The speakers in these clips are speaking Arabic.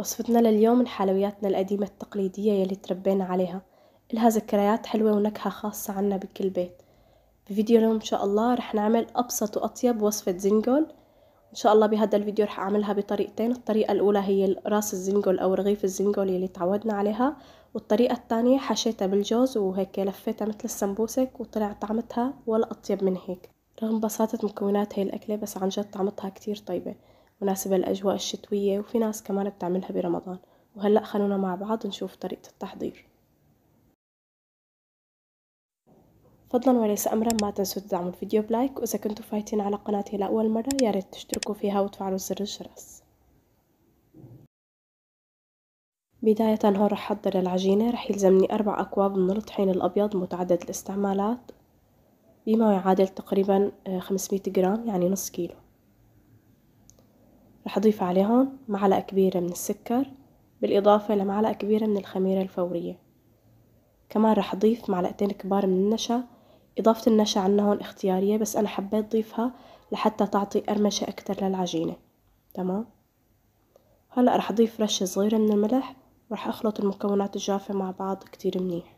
وصفتنا لليوم لحلوياتنا القديمة التقليدية يلي تربينا عليها إلها ذكريات حلوة ونكهة خاصة عنا بكل بيت بفيديو اليوم إن شاء الله رح نعمل أبسط وأطيب وصفة زنجول إن شاء الله بهذا الفيديو رح أعملها بطريقتين الطريقة الأولى هي راس الزنجول أو رغيف الزنجول يلي تعودنا عليها والطريقة الثانية حشيتها بالجوز وهيك لفيتها مثل السمبوسك وطلع طعمتها ولا أطيب من هيك رغم بساطة مكونات هي الأكلة بس عن جد طعمتها كتير طيبة مناسبة للأجواء الشتوية وفي ناس كمان بتعملها برمضان وهلأ خلونا مع بعض نشوف طريقة التحضير فضلا وليس أمرا ما تنسوا تدعموا الفيديو بلايك وإذا كنتوا فايتين على قناتي لأول مرة يا ريت تشتركوا فيها وتفعلوا زر الجرس بداية هون رح أحضر العجينة رح يلزمني أربع أكواب من الطحين الأبيض متعدد الاستعمالات بما يعادل تقريبا 500 آه، جرام يعني نص كيلو رح أضيف عليهم معلقة كبيرة من السكر بالإضافة لمعلقة كبيرة من الخميرة الفورية كمان رح أضيف معلقتين كبار من النشا إضافة النشا عنا هون اختيارية بس أنا حبيت أضيفها لحتى تعطي قرمشة أكتر للعجينة تمام هلأ رح أضيف رشة صغيرة من الملح ورح أخلط المكونات الجافة مع بعض كتير منيح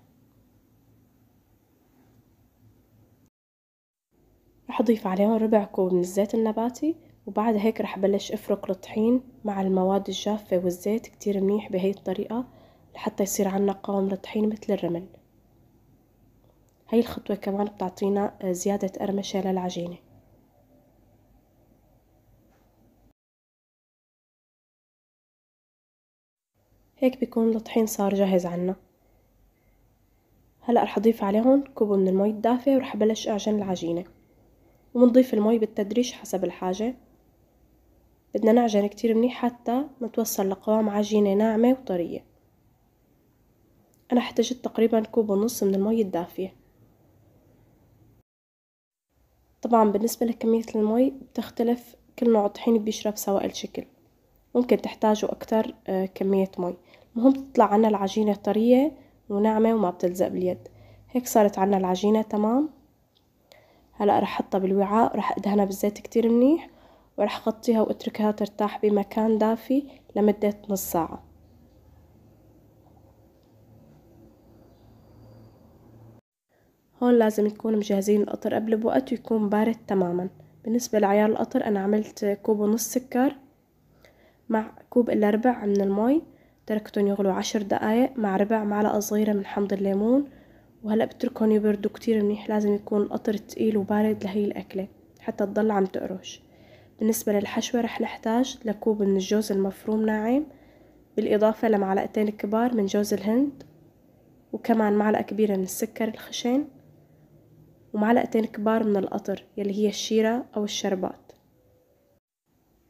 رح أضيف عليهم ربع كوب من الزيت النباتي وبعد هيك رح بلش افرك الطحين مع المواد الجافة والزيت كتير منيح بهي الطريقة لحتى يصير عنا قوام للطحين مثل الرمل هاي الخطوة كمان بتعطينا آه، زيادة قرمشة للعجينة هيك بيكون الطحين صار جاهز عنا هلا رح اضيف عليهم كوب من المي الدافئ ورح بلش اعجن العجينه ومنضيف المي بالتدريج حسب الحاجه بدنا نعجن كتير منيح حتى نتوصل لقوام عجينة ناعمة وطرية أنا احتجت تقريبا كوب ونص من المي الدافية طبعا بالنسبة لكمية المي بتختلف كل نوع طحين بيشرب سواء الشكل ممكن تحتاجوا أكتر آه، كمية مي المهم تطلع عنا العجينة طرية وناعمة وما بتلزق باليد هيك صارت عنا العجينة تمام هلأ رح حطها بالوعاء رح أدهنها بالزيت كتير منيح وراح أغطيها وأتركها ترتاح بمكان دافي لمدة نص ساعة هون لازم يكون مجهزين القطر قبل بوقت ويكون بارد تماما بالنسبة لعيار القطر أنا عملت كوب ونص سكر مع كوب إلا ربع من المي تركتهم يغلوا عشر دقايق مع ربع معلقة صغيرة من حمض الليمون وهلأ بتركهم يبردوا كتير منيح لازم يكون القطر تقيل وبارد لهي الأكلة حتى تضل عم تقرش بالنسبة للحشوة رح نحتاج لكوب من الجوز المفروم ناعم بالإضافة لمعلقتين كبار من جوز الهند وكمان معلقة كبيرة من السكر الخشن ومعلقتين كبار من القطر يلي هي الشيرة أو الشربات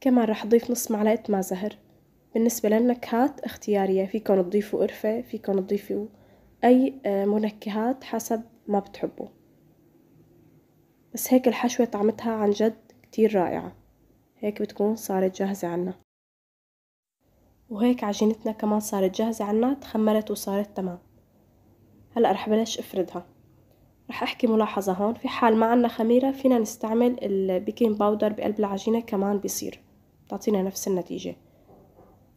كمان رح أضيف نص معلقة ماء زهر بالنسبة للنكهات اختيارية فيكن تضيفوا قرفة فيكن تضيفوا أي آه، منكهات حسب ما بتحبوا بس هيك الحشوة طعمتها عن جد كتير رائعة هيك بتكون صارت جاهزة عنا وهيك عجينتنا كمان صارت جاهزة عنا تخمرت وصارت تمام هلأ رح بلاش افردها رح احكي ملاحظة هون في حال ما عنا خميرة فينا نستعمل البيكنج باودر بقلب العجينة كمان بيصير بتعطينا نفس النتيجة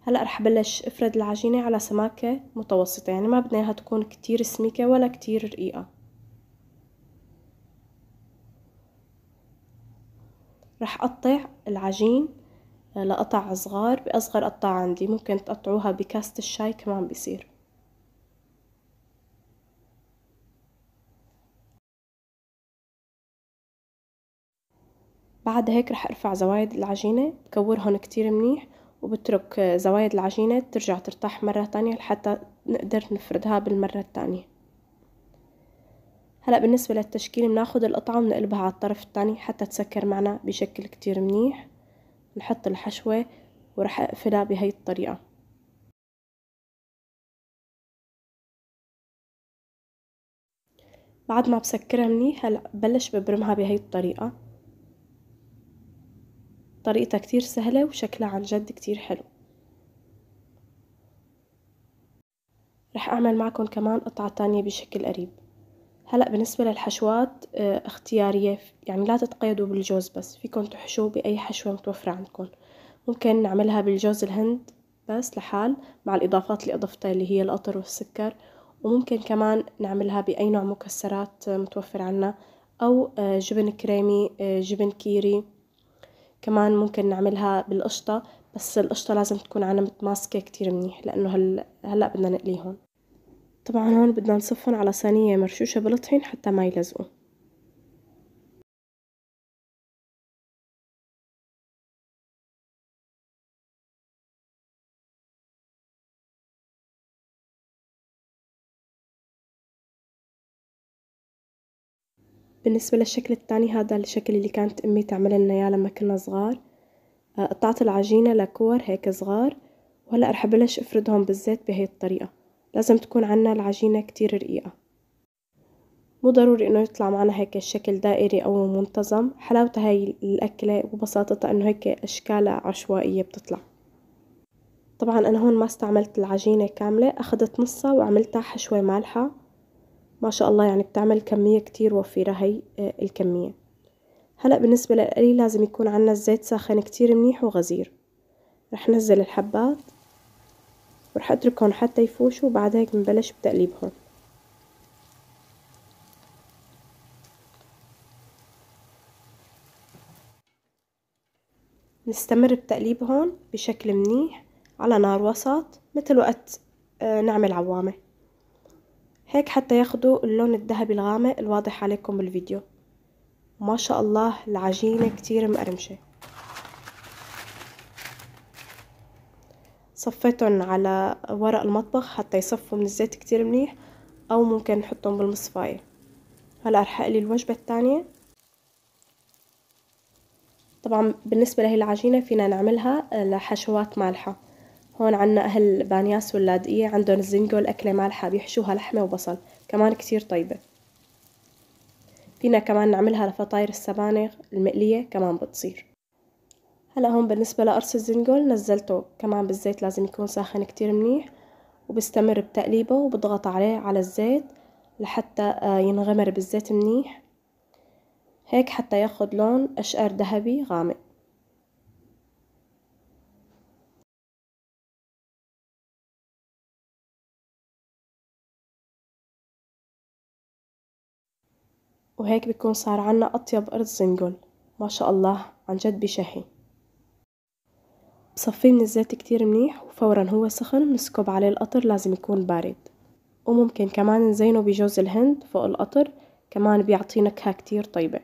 هلأ رح بلش افرد العجينة على سماكة متوسطة يعني ما بدنا اياها تكون كتير سميكة ولا كتير رقيقة راح أقطع العجين آه، لقطع صغار بأصغر قطع عندي ممكن تقطعوها بكاسة الشاي كمان بيصير بعد هيك رح ارفع زوايد العجينة بكورهن كتير منيح وبترك آه، زوايد العجينة ترجع ترتاح مرة تانية لحتى نقدر نفردها بالمرة التانية هلا بالنسبة للتشكيل بناخد القطعة ونقلبها على الطرف الثاني حتى تسكر معنا بشكل كتير منيح نحط الحشوة ورح اقفلها بهي الطريقة بعد ما بسكرها منيح هلا ببلش ببرمها بهي الطريقة طريقتها كتير سهلة وشكلها عن جد كتير حلو رح اعمل معكم كمان قطعة تانية بشكل قريب هلا بالنسبة للحشوات آه، اختيارية يعني لا تتقيدوا بالجوز بس فيكن تحشوه بأي حشوة متوفرة عندكم ممكن نعملها بالجوز الهند بس لحال مع الإضافات اللي أضفتها اللي هي القطر والسكر وممكن كمان نعملها بأي نوع مكسرات آه، متوفر عنا أو آه، جبن كريمي جبن كيري كمان ممكن نعملها بالقشطة بس القشطة لازم تكون عنا متماسكة كتير منيح لأنه هل... هلأ بدنا نقليهم طبعا هون بدنا نصفن على صينية مرشوشة بالطحين حتى ما يلزقوا بالنسبة للشكل الثاني هذا الشكل اللي كانت أمي تعمل لنا إياه لما كنا صغار آه، قطعت العجينة لكور هيك صغار وهلا رح بلش افردهم بالزيت بهي الطريقة لازم تكون عنا العجينة كتير رقيقة مو ضروري انه يطلع معنا هيك الشكل دائري او منتظم حلاوة هاي الاكلة وبساطتها انه هيك اشكالها عشوائية بتطلع طبعا انا هون ما استعملت العجينة كاملة اخدت نصها وعملتها حشوة مالحة ما شاء الله يعني بتعمل كمية كتير وفيرة هاي آه، الكمية هلأ بالنسبة للقلي لازم يكون عنا الزيت ساخن كتير منيح وغزير رح نزل الحبات وراح اتركهم حتى يفوشوا وبعد هيك بنبلش بتقليبهم نستمر بتقليبهم بشكل منيح على نار وسط مثل وقت آه، نعمل عوامة هيك حتى ياخدوا اللون الذهبي الغامق الواضح عليكم بالفيديو ما شاء الله العجينة كتير مقرمشة صفيتهم على ورق المطبخ حتى يصفوا من الزيت كتير منيح أو ممكن نحطهم بالمصفاية هلا رح أقلي الوجبة الثانية طبعا بالنسبة لهي العجينة فينا نعملها آه، لحشوات مالحة هون عنا أهل بانياس واللادقية عندهم الزنجول أكلة مالحة بيحشوها لحمة وبصل كمان كتير طيبة فينا كمان نعملها لفطاير السبانخ المقلية كمان بتصير هلا هون بالنسبة لقرص الزنجول نزلته كمان بالزيت لازم يكون ساخن كتير منيح وبستمر بتقليبه وبضغط عليه على الزيت لحتى آه، ينغمر بالزيت منيح هيك حتى ياخد لون أشقر ذهبي غامق وهيك بيكون صار عنا أطيب أرز زنجل ما شاء الله عن جد بشهي بصفيه من الزيت كتير منيح وفورا هو سخن بنسكب عليه القطر لازم يكون بارد وممكن كمان نزينه بجوز الهند فوق القطر كمان بيعطي نكهة كتير طيبة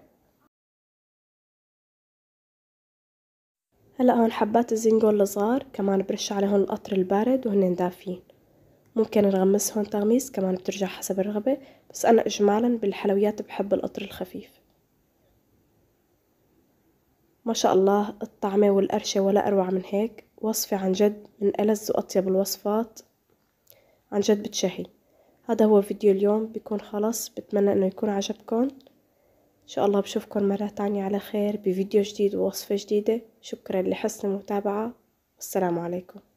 هلا هون حبات الزنجول الصغار كمان برش عليهم القطر البارد وهن دافيين ممكن نغمسهم تغميس كمان بترجع حسب الرغبة بس أنا إجمالا بالحلويات بحب القطر الخفيف ما شاء الله الطعمة والقرشة ولا أروع من هيك وصفة عن جد من ألذ وأطيب الوصفات عن جد بتشهي هذا هو فيديو اليوم بيكون خلص بتمنى انه يكون عجبكم ان شاء الله بشوفكم مرة تانية على خير بفيديو جديد ووصفة جديدة شكرا لحسن المتابعة والسلام عليكم